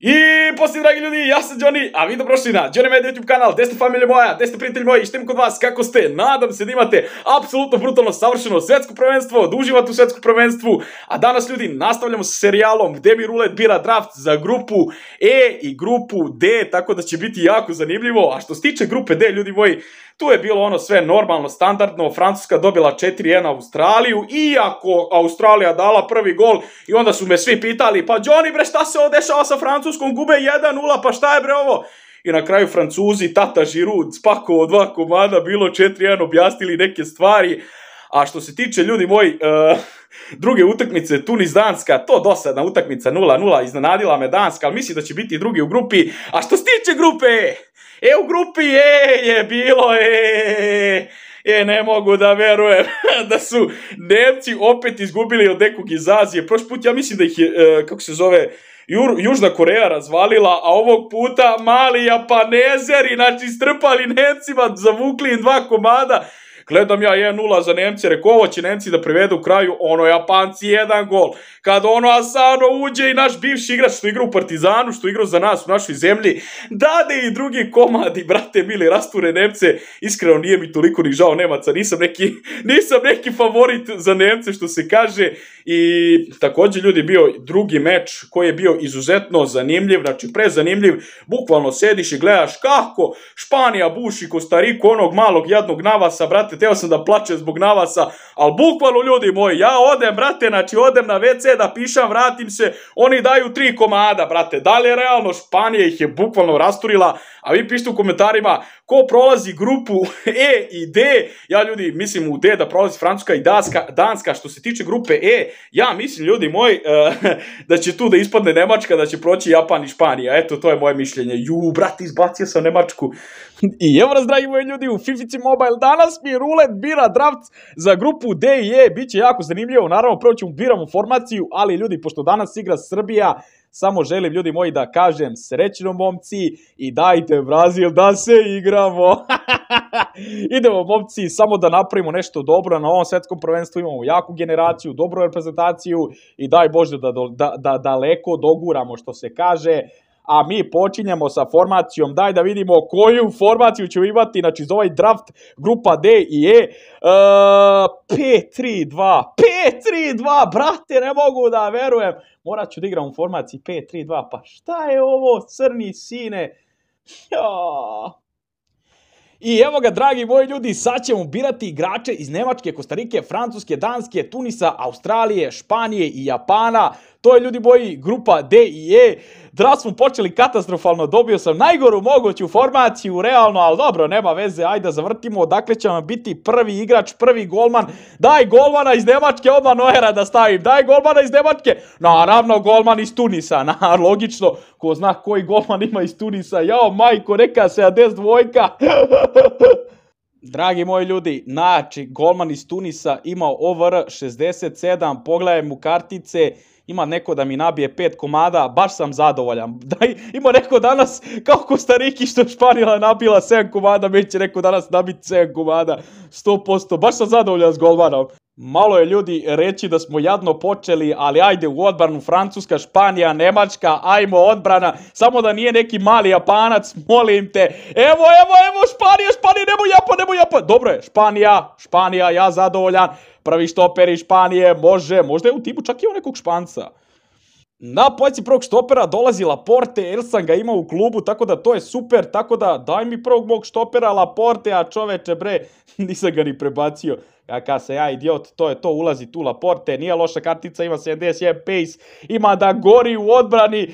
Yeah! pozdrav dragi ljudi, ja sam Johnny, a vi dobrošli na Johnny Media YouTube kanal, gdje ste moja, gdje ste prijatelji moji, štim kod vas, kako ste, nadam se da imate apsolutno brutalno savršeno svjetsko prvenstvo, da uživate u svjetskom prvenstvu, a danas ljudi nastavljamo sa serijalom gdje mi rulet bira draft za grupu E i grupu D, tako da će biti jako zanimljivo, a što se tiče grupe D ljudi moji, tu je bilo ono sve normalno, standardno, Francuska dobila 4-1 Australiju, iako Australija dala prvi gol i onda su me svi pitali, pa Johnny bre šta se ovo dešava sa Francuskom, gube 1-0, pa šta je bre ovo? I na kraju Francuzi, Tata Žirud, Spakovo, dva komada, bilo 4-1, objasnili neke stvari. A što se tiče, ljudi moji, e, druge utakmice, Tunis-Danska, to dosadna utakmica 0-0, iznenadila me Danska, ali mislim da će biti drugi u grupi. A što se tiče grupe E, u grupi E je bilo E, e, e ne mogu da verujem da su Nemci opet izgubili od nekog iz Azije. Prošli put ja mislim da ih je, e, kako se zove, Južna Koreja razvalila, a ovog puta mali Japanezeri, znači strpali necima, zavukli im dva komada Gledam ja 1-0 za Nemci, reko ovo će Nemci da privedu kraju, ono Japanci jedan gol. Kad ono Asano uđe i naš bivši igrač što igra u Partizanu, što igra za nas u našoj zemlji, dade i drugi komadi, brate mili, rasture Nemce. Iskreno nije mi toliko ni žao Nemaca, nisam neki, nisam neki favorit za Nemce što se kaže. I također ljudi bio drugi meč koji je bio izuzetno zanimljiv, znači prezanimljiv, bukvalno sediš i gledaš kako Španija buši Kostariku, onog malog jadnog navasa, brate, htio sam da plaćem zbog navasa, ali bukvalno ljudi moji, ja odem, brate, znači odem na WC da pišam, vratim se, oni daju tri komada, brate, da li je realno, Španija ih je bukvalno rasturila, a vi pišite u komentarima ko prolazi grupu E i D, ja ljudi mislim u D da prolazi Francuska i Danska, Danska što se tiče grupe E, ja mislim ljudi moji eh, da će tu da ispadne Nemačka, da će proći Japan i Španija, eto to je moje mišljenje, ju, brate, izbacio sam Nemačku, I evo nas, ljudi, u Fifici Mobile danas mi rulet bira draft za grupu D i E, bit će jako zanimljivo, naravno prvo ćemo biramo formaciju, ali ljudi, pošto danas igra Srbija, samo želim ljudi moji da kažem srećno momci i dajte Brazil da se igramo. Idemo momci samo da napravimo nešto dobro na ovom svetskom prvenstvu imamo jaku generaciju, dobru reprezentaciju i daj Bože da, da daleko doguramo što se kaže a mi počinjemo sa formacijom, daj da vidimo koju formaciju ćemo imati, znači za ovaj draft grupa D i E, 5-3-2, e, 5-3-2, brate, ne mogu da verujem, morat ću da igram u formaciji 5-3-2, pa šta je ovo, crni sine, I evo ga, dragi moji ljudi, sad ćemo birati igrače iz Nemačke, Kostarike, Francuske, Danske, Tunisa, Australije, Španije i Japana. To je ljudi moji grupa D i E. Draft smo počeli katastrofalno, dobio sam najgoru moguću formaciju, realno, ali dobro, nema veze, ajde da zavrtimo, odakle će vam biti prvi igrač, prvi golman, daj golmana iz Nemačke, odmah Noera da stavim, daj golmana iz Nemačke, naravno golman iz Tunisa, na, logično, ko zna koji golman ima iz Tunisa, jao majko, neka des dvojka, Dragi moji ljudi, znači, golman iz Tunisa imao OVR 67, pogledaj mu kartice, ima neko da mi nabije pet komada, baš sam zadovoljan. Daj, ima neko danas, kao Kostariki što Španila nabila 7 komada, mi će neko danas nabiti 7 komada, 100%, baš sam zadovoljan s golmanom. Malo je ljudi reći da smo jadno počeli, ali ajde u odbranu Francuska, Španija, Nemačka, ajmo odbrana, samo da nije neki mali Japanac, molim te. Evo, evo, evo, Španija, Španija, nemoj Japan, nemoj Japan. Dobro je, Španija, Španija, ja zadovoljan prvi štoper iz Španije, može, možda je u timu čak i nekog Španca. Na poziciji prvog štopera dolazi Laporte, jer sam ga imao u klubu, tako da to je super, tako da daj mi prvog mog štopera Laporte, a čoveče bre, nisam ga ni prebacio kaka se ja idiot, to je to, ulazi tu Laporte, nije loša kartica, ima 71 pace, ima da gori u odbrani, e,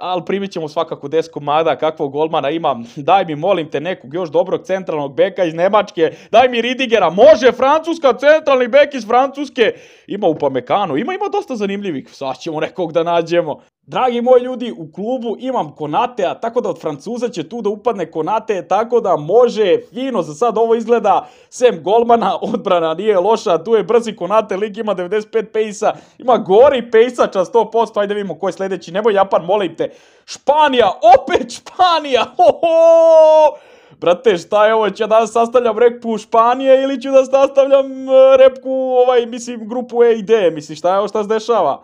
ali primit ćemo svakako 10 komada, kakvog golmana ima, daj mi molim te nekog još dobrog centralnog beka iz Nemačke, daj mi Ridigera, može Francuska, centralni bek iz Francuske, ima u Pamekanu, ima, ima dosta zanimljivih, sad ćemo nekog da nađemo. Dragi moji ljudi, u klubu imam Konatea, tako da od Francuza će tu da upadne Konate, tako da može, fino za sad ovo izgleda, sem golmana, odbrana nije loša, tu je brzi Konate, lik ima 95 pejsa, ima gori pejsača 100%, ajde vidimo ko je sljedeći, nemoj Japan, molim te, Španija, opet Španija, hoho! Brate, šta je ovo, ću ja danas sastavljam repku Španije ili ću da sastavljam eh, repku, ovaj, mislim, grupu E i D, mislim, šta je ovo, šta se dešava?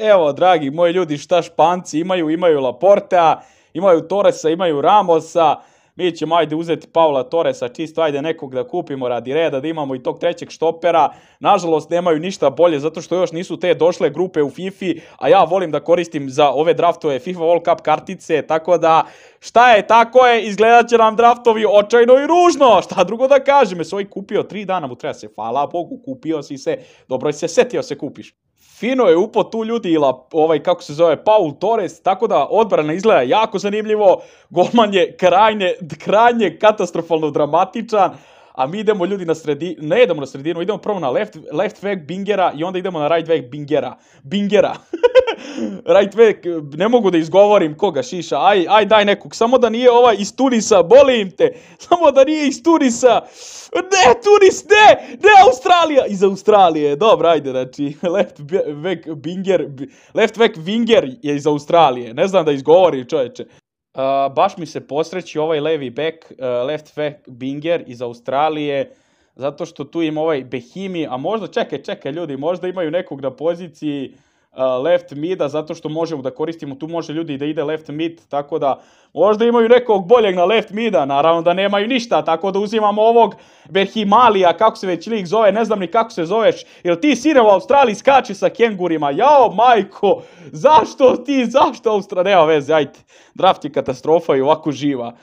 Evo, dragi moji ljudi, šta Španci imaju? Imaju Laportea, imaju Torresa, imaju Ramosa. Mi ćemo ajde uzeti Paula Torresa, čisto ajde nekog da kupimo radi reda, da imamo i tog trećeg štopera. Nažalost, nemaju ništa bolje zato što još nisu te došle grupe u FIFA, a ja volim da koristim za ove draftove FIFA World Cup kartice, tako da šta je, tako je, izgledat će nam draftovi očajno i ružno, šta drugo da kažem, je ovaj kupio tri dana, mu treba se, hvala Bogu, kupio si se, dobro si se, setio se kupiš. Fino je upo tu ljudi ila, ovaj, kako se zove, Paul Torres, tako da odbrana izgleda jako zanimljivo, golman je krajnje, krajnje katastrofalno dramatičan, a mi idemo ljudi na sredinu, ne idemo na sredinu, idemo prvo na left, left back Bingera i onda idemo na right back Bingera. Bingera. right back, ne mogu da izgovorim koga šiša, aj, aj daj nekog, samo da nije ovaj iz Tunisa, bolim te, samo da nije iz Tunisa, ne Tunis, ne, ne Australija, iz Australije, dobro, ajde, znači, left back Binger, left back Winger je iz Australije, ne znam da izgovorim čovječe. Eh, baš mi se posreći ovaj levi back, uh, eh, left back Binger iz Australije, zato što tu ima ovaj Behimi, a možda, čekaj, čekaj ljudi, možda imaju nekog na poziciji Uh, left mida zato što možemo da koristimo, tu može ljudi da ide left mid, tako da možda imaju nekog boljeg na left mida, naravno da nemaju ništa, tako da uzimamo ovog Berhimalija, kako se već lik zove, ne znam ni kako se zoveš, Jer ti sine u Australiji skače sa kengurima, jao majko, zašto ti, zašto Australija, nema veze, ajte, draft je katastrofa i ovako živa.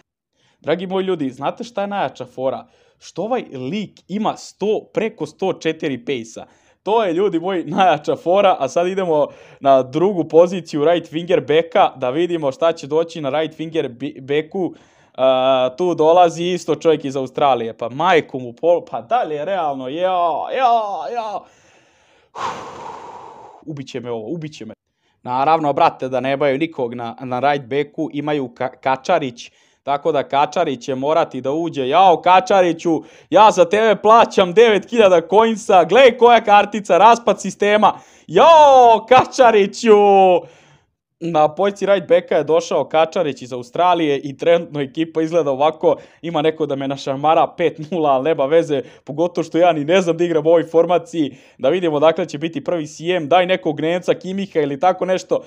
Dragi moji ljudi, znate šta je najjača fora? Što ovaj lik ima 100, preko 104 pejsa. To je, ljudi moji, najjača fora, a sad idemo na drugu poziciju right finger beka, da vidimo šta će doći na right finger beku. Uh, tu dolazi isto čovjek iz Australije, pa majku mu pol, pa dalje realno, jao, jao, jao. Ubiće me ovo, ubiće me. Naravno, brate, da ne baju nikog na, right beku, imaju Kačarić, tako da Kačarić će morati da uđe. Jao Kačariću, ja za tebe plaćam 9000 coinsa. gle koja kartica, raspad sistema. Jao Kačariću! Na pojci right backa je došao Kačarić iz Australije i trenutno ekipa izgleda ovako, ima neko da me našamara 5-0, ali nema veze, pogotovo što ja ni ne znam da igram u ovoj formaciji, da vidimo dakle će biti prvi CM, daj nekog Nenca Kimiha ili tako nešto,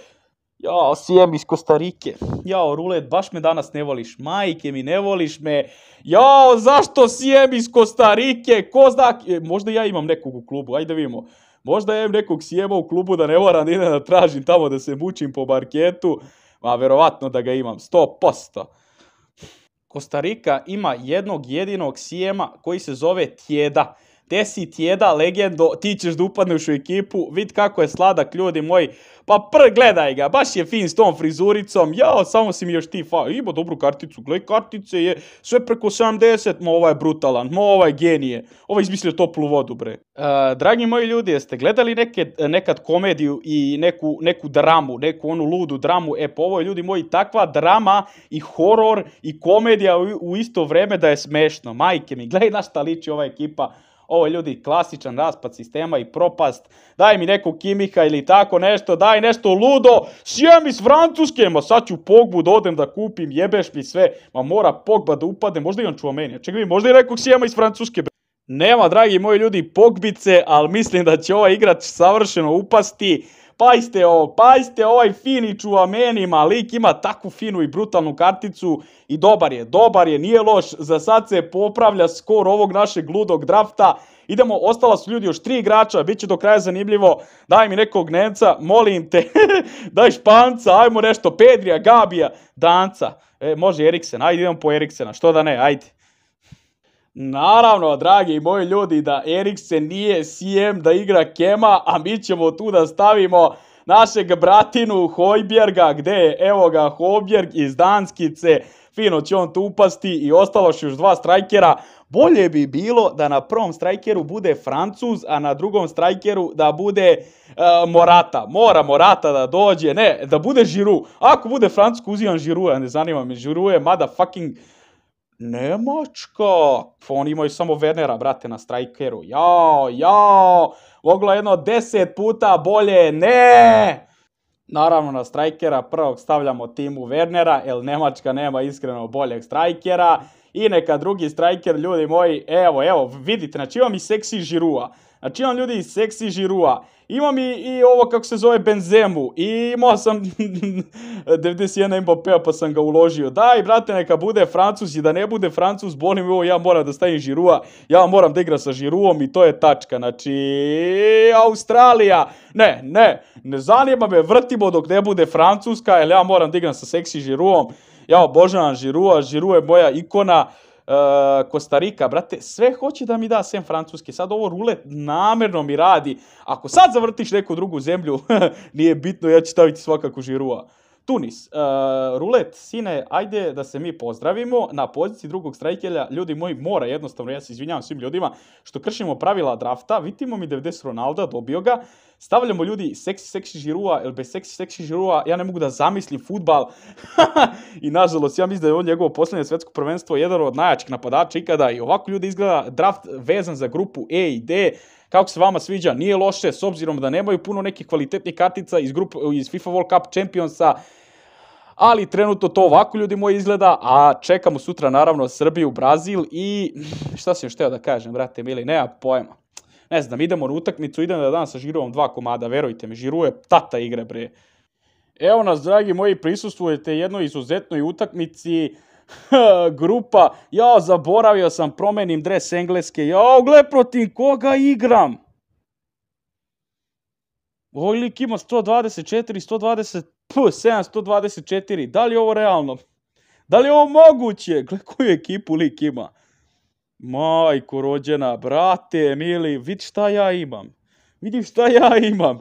Jao, Sijem iz Kostarike. Jao, rulet, baš me danas ne voliš. Majke mi, ne voliš me. Jao, zašto sjem iz Kostarike? Ko zna... E, možda ja imam nekog u klubu, ajde vidimo. Možda ja imam nekog Sijema u klubu da ne moram idem da tražim tamo da se mučim po barketu. Ma, verovatno da ga imam, 100%. Kostarika ima jednog jedinog Sijema koji se zove Tjeda te si tjeda legendo, ti ćeš da upadneš u ekipu, vid kako je sladak ljudi moji, pa pr, gledaj ga, baš je fin s tom frizuricom, jao, samo si mi još ti fa, ima dobru karticu, gledaj, kartice je sve preko 70, mo ovaj je brutalan, mo ovaj je genije, ovaj je izmislio toplu vodu, bre. E, dragi moji ljudi, jeste gledali nekad komediju i neku, dramu, neku onu ludu dramu, e pa ovo je ljudi moji takva drama i horor i komedija u, isto vreme da je smešno, majke mi, gledaj na šta liči ova ekipa, ovo je ljudi klasičan raspad sistema i propast. Daj mi neku kimika ili tako nešto, daj nešto ludo, sjem iz Francuske, ma sad ću Pogbu da odem da kupim, jebeš mi sve, ma mora Pogba da upadne, možda i on čuva meni, čekaj mi možda i nekog sjema iz Francuske. Nema, dragi moji ljudi, Pogbice, ali mislim da će ovaj igrač savršeno upasti. Pazite ovo, pazite ovaj fini amenima, lik ima takvu finu i brutalnu karticu i dobar je, dobar je, nije loš, za sad se popravlja skor ovog našeg ludog drafta. Idemo, ostala su ljudi još tri igrača, bit će do kraja zanimljivo, daj mi nekog Nemca, molim te, daj Španca, ajmo nešto, Pedrija, Gabija, Danca, e, može Eriksen, ajde idemo po Eriksena, što da ne, ajde. Naravno, dragi moji ljudi, da se nije CM da igra Kema, a mi ćemo tu da stavimo našeg bratinu Hojbjerga, gde je, evo ga, Hojbjerg iz Danskice, fino će on tu upasti i će još dva strajkera. Bolje bi bilo da na prvom strajkeru bude Francuz, a na drugom strajkeru da bude e, Morata. Mora Morata da dođe, ne, da bude Žiru. Ako bude Francuz, uzimam Žiru, ne zanima me, Žiru je mada fucking Nemačka, oni imaju samo Wernera, brate, na strajkeru. Jao, jao, moglo jedno deset puta bolje, ne! Naravno, na strajkera prvog stavljamo timu Wernera, jer Nemačka nema iskreno boljeg strajkera i neka drugi striker, ljudi moji, evo, evo, vidite, znači imam i seksi žirua. Znači imam ljudi i seksi žirua. Imam i, ovo kako se zove Benzemu. I imao sam 91 Mbappé pa sam ga uložio. Daj, brate, neka bude Francus i da ne bude Francus, boli mi ovo, ja moram da stavim žirua. Ja moram da igram sa žiruom i to je tačka. Znači, Australija. Ne, ne, ne zanima me, vrtimo dok ne bude Francuska, jer ja moram da igram sa seksi žiruom ja obožavam Žirua, Žiru je moja ikona, Kostarika, e, brate, sve hoće da mi da sem Francuske. Sad ovo rulet namjerno mi radi. Ako sad zavrtiš neku drugu zemlju, nije bitno, ja ću staviti svakako Žirua. Tunis, uh, Rulet, sine, ajde da se mi pozdravimo. Na poziciji drugog strajkelja, ljudi moji, mora jednostavno, ja se izvinjavam svim ljudima, što kršimo pravila drafta, vidimo mi 90 Ronalda, dobio ga. Stavljamo ljudi seksi, seksi žirua, ili bez seksi, seksi žirua, ja ne mogu da zamislim futbal. I nažalost, ja mislim da je on njegovo posljednje svjetsko prvenstvo jedan od najjačih napadača ikada. I ovako ljudi izgleda draft vezan za grupu E i D kako se vama sviđa, nije loše, s obzirom da nemaju puno nekih kvalitetnih kartica iz, grup, iz FIFA World Cup Championsa, ali trenutno to ovako ljudi moji izgleda, a čekamo sutra naravno Srbiju, Brazil i šta sam još teo da kažem, brate mili, nema pojma. Ne znam, idemo na utakmicu, idem da danas sa Žirovom dva komada, verujte mi, Žiruje tata igre bre. Evo nas dragi moji, prisustvujete jednoj izuzetnoj utakmici, grupa, ja zaboravio sam, promenim dres engleske, ja gle protiv koga igram. Ovoj lik ima 124, 120, p, 7, 124, da li je ovo realno? Da li je ovo moguće? Gle koju ekipu lik ima. Majko rođena, brate, mili, vidi šta ja imam. Vidim šta ja imam.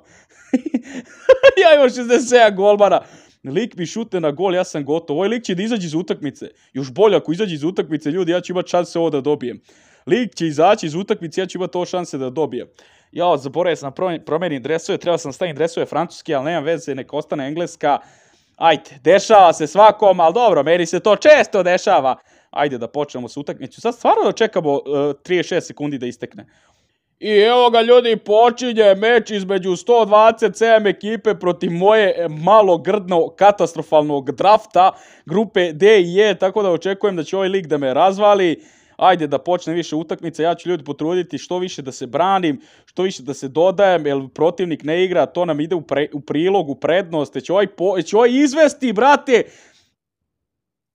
ja imam 67 golmana lik mi šute na gol, ja sam gotov. Ovaj lik će da izađe iz utakmice. Još bolje ako izađe iz utakmice, ljudi, ja ću imat šanse ovo da dobijem. Lik će izaći iz utakmice, ja ću imati ovo šanse da dobijem. Ja, zaboravio sam promjeni dresove, trebao sam staviti dresove francuski, ali nemam veze, neka ostane engleska. Ajde, dešava se svakom, ali dobro, meni se to često dešava. Ajde da počnemo s utakmicu. Sad stvarno čekamo 36 e, sekundi da istekne. I evo ga ljudi, počinje meč između 127 ekipe protiv moje e, malo grdno katastrofalnog drafta grupe D i E, tako da očekujem da će ovaj lik da me razvali. Ajde da počne više utakmica. ja ću ljudi potruditi što više da se branim, što više da se dodajem, jer protivnik ne igra, to nam ide u, prilog, u prednost, će ovaj, će ovaj izvesti, brate,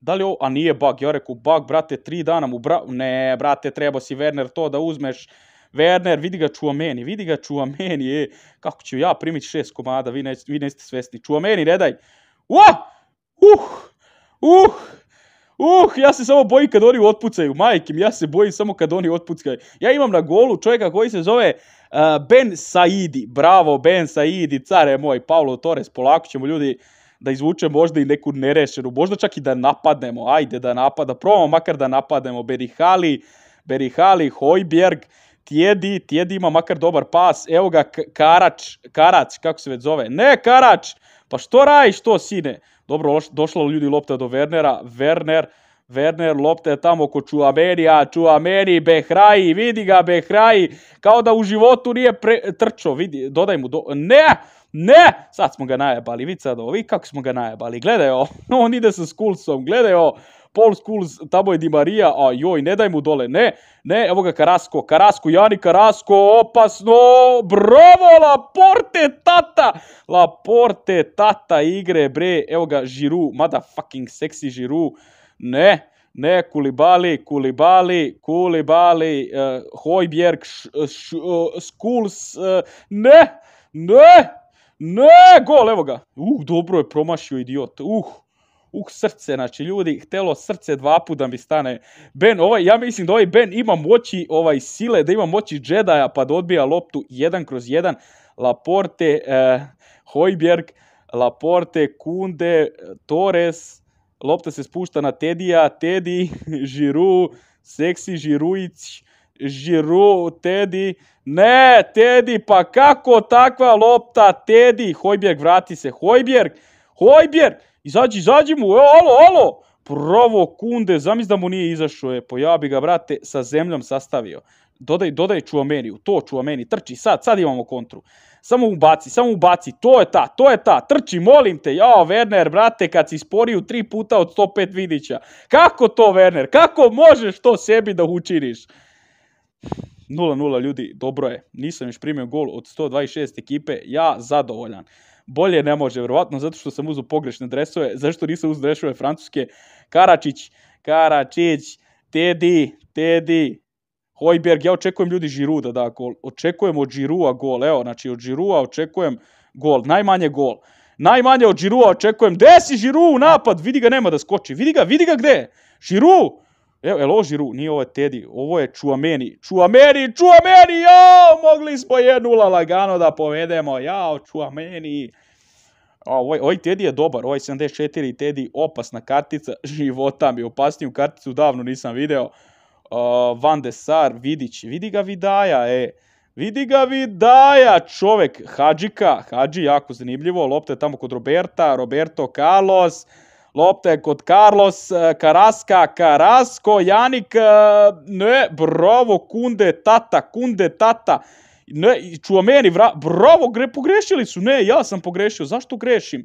da li ovo, a nije bug, ja reku bug, brate, tri dana mu, ne, brate, treba si Werner to da uzmeš, Werner, vidi ga meni, vidi ga Čuameni, je, kako ću ja primiti šest komada, vi, ne, vi neste svesni. Čuameni, ne daj. Uh! Uh! Uh, ja se samo bojim kad oni otpucaju, majkim, ja se bojim samo kad oni otpucaju. Ja imam na golu čovjeka koji se zove e, Ben Saidi, bravo Ben Saidi, care moj, Paulo Torres, polako ćemo ljudi da izvuče možda i neku nerešenu, možda čak i da napadnemo, ajde da napada, probamo makar da napadnemo Berihali, Berihali, Hojbjerg Tjedi, Tjedi ima makar dobar pas, evo ga Karač, Karac, kako se već zove, ne Karač, pa što radiš to sine? Dobro, došla ljudi lopta do Wernera, Werner, Werner lopta je tamo oko Čuamenija, Čuameni, Behraji, vidi ga Behraji, kao da u životu nije trčao, vidi, dodaj mu, do, ne, ne, sad smo ga najebali, vidi sad ovo, kako smo ga najebali, gledaj ovo, on ide sa Skulsom, gledaj Paul Skulls, tamo je Di Maria, a joj, ne daj mu dole, ne, ne, evo ga Karasko, Karasko, Jani Karasko, opasno, bravo, Laporte, tata, Laporte, tata igre, bre, evo ga Žiru, mada fucking sexy Žiru, ne, ne, Kulibali, Kulibali, Kulibali, uh, eh, Hojbjerg, eh, eh, ne, ne, ne, gol, evo ga. Uh, dobro je promašio idiot. Uh, u srce, znači ljudi, htelo srce dva puta da mi stane Ben, ovaj, ja mislim da ovaj Ben ima moći ovaj, sile, da ima moći džedaja, pa da odbija loptu jedan kroz jedan, Laporte, eh, Hojbjerg, Laporte, Kunde, Torres, lopta se spušta na Tedija, Tedi, Žiru, Seksi Žirujić, Žiru, Tedi, ne, Tedi, pa kako takva lopta, Tedi, Hojbjerg, vrati se, Hojbjerg, Hojbjerg, Izađi, izađi mu, e, alo, alo! Provo kunde, zamisli da mu nije izašao, je, bi ga, brate, sa zemljom sastavio. Dodaj, dodaj u to meni, trči, sad, sad imamo kontru. Samo ubaci, samo ubaci, to je ta, to je ta, trči, molim te, jao, Werner, brate, kad si sporiju tri puta od 105 vidića. Kako to, Werner, kako možeš to sebi da učiniš? 0-0 ljudi, dobro je. Nisam još primio gol od 126 ekipe, ja zadovoljan bolje ne može, vjerovatno zato što sam uzeo pogrešne dresove, zašto nisam uzeo dresove francuske, Karačić, Karačić, Tedi, Tedi, Hojberg, ja očekujem ljudi Žiru da da gol, očekujem od Žirua gol, evo, znači od Žirua očekujem gol, najmanje gol. Najmanje od Žirua očekujem, gde si Žiru u napad, vidi ga nema da skoči, vidi ga, vidi ga gde, Žiru, Evo, loži Žiru, nije ovo Teddy, ovo je Čuameni. Čuameni, Čuameni, jao, mogli smo 1 nula lagano da povedemo, jao, Čuameni. Ovoj ovaj Teddy Tedi je dobar, ovaj 74 Teddy, opasna kartica, života mi, opasniju karticu davno nisam video. Van de Sar, Vidić, vidi ga Vidaja, e. Vidi ga Vidaja, čovek, Hadžika, Hadži, jako zanimljivo, lopta je tamo kod Roberta, Roberto Carlos, Lopte kod Carlos, Karaska, eh, Karasko, Janik, eh, ne, bravo, Kunde, Tata, Kunde, Tata. Ne, Čuomeni, meni, bravo, gre, pogrešili su, ne, ja sam pogrešio, zašto grešim?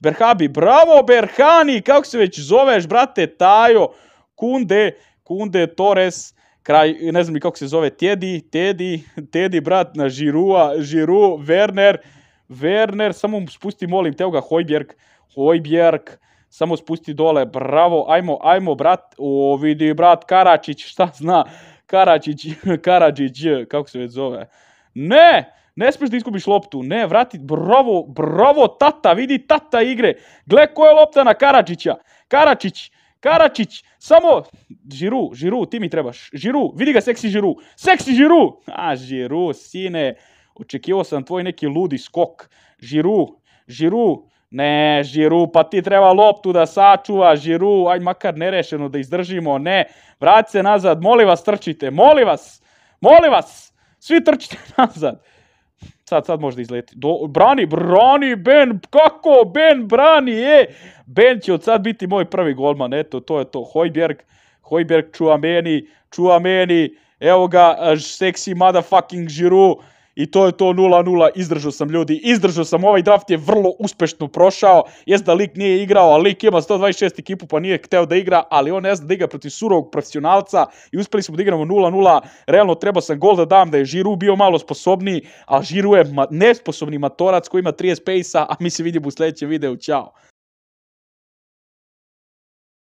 Berhabi, bravo, Berhani, kako se već zoveš, brate, Tajo, Kunde, Kunde, Torres, kraj, ne znam kako se zove, Tedi, Tedi, Tedi, brat, na Žirua, Žiru, Werner, Werner, samo spusti, molim, teo ga, Hojbjerg, Hojbjerg, Hojbjerg, samo spusti dole, bravo, ajmo, ajmo, brat. O, vidi, brat, Karačić, šta zna? Karačić, Karadžić, kako se već zove. Ne, ne smiješ da izgubiš loptu, ne, vrati, bravo, bravo, tata, vidi tata igre. Gle, ko je lopta na Karačića, Karačić, Karačić, samo, Žiru, Žiru, ti mi trebaš. Žiru, vidi ga, seksi Žiru, seksi Žiru! A, Žiru, sine, očekivao sam tvoj neki ludi skok. Žiru, Žiru, ne, Žiru, pa ti treba loptu da sačuva, Žiru, aj makar nerešeno da izdržimo, ne. vrati se nazad, molim vas trčite, molim vas, molim vas, svi trčite nazad. Sad, sad možda izleti. brani, brani, Ben, kako Ben brani, je. Ben će od sad biti moj prvi golman, eto, to je to. Hojberg, Hojberg čuva meni, čuva meni, evo ga, seksi motherfucking Žiru. I to je to 0-0, izdržao sam ljudi, izdržao sam, ovaj draft je vrlo uspešno prošao, Jes da lik nije igrao, a lik ima 126 ekipu pa nije hteo da igra, ali on ne zna da igra protiv surovog profesionalca i uspeli smo da igramo 0-0, realno treba sam gol da dam da je Žiru bio malo sposobniji, a Žiru je nesposobni matorac koji ima 30 pace a mi se vidimo u sljedećem videu, čao.